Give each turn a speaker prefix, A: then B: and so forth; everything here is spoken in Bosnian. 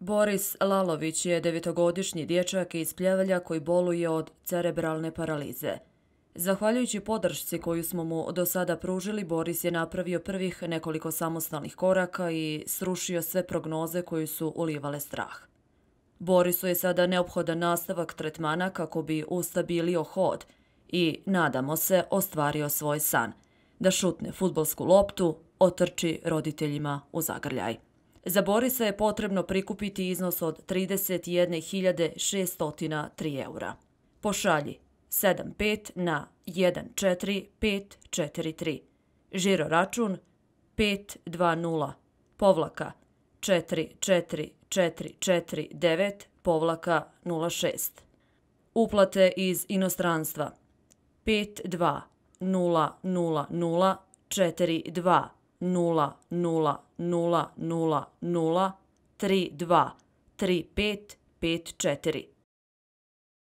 A: Boris Lalović je devetogodišnji dječak iz Pljevalja koji boluje od cerebralne paralize. Zahvaljujući podršci koju smo mu do sada pružili, Boris je napravio prvih nekoliko samostalnih koraka i srušio sve prognoze koje su ulivale strah. Borisu je sada neophodan nastavak tretmana kako bi ustabilio hod i, nadamo se, ostvario svoj san. Da šutne futbolsku loptu, otrči roditeljima u zagrljaj. Za Borisa je potrebno prikupiti iznos od 31.603 eura. Pošalji 75 na 14543. Žiro račun 520 povlaka 44449 povlaka 06. Uplate iz inostranstva 520 42 0 0 0 0 0 3 2 3 5 5 4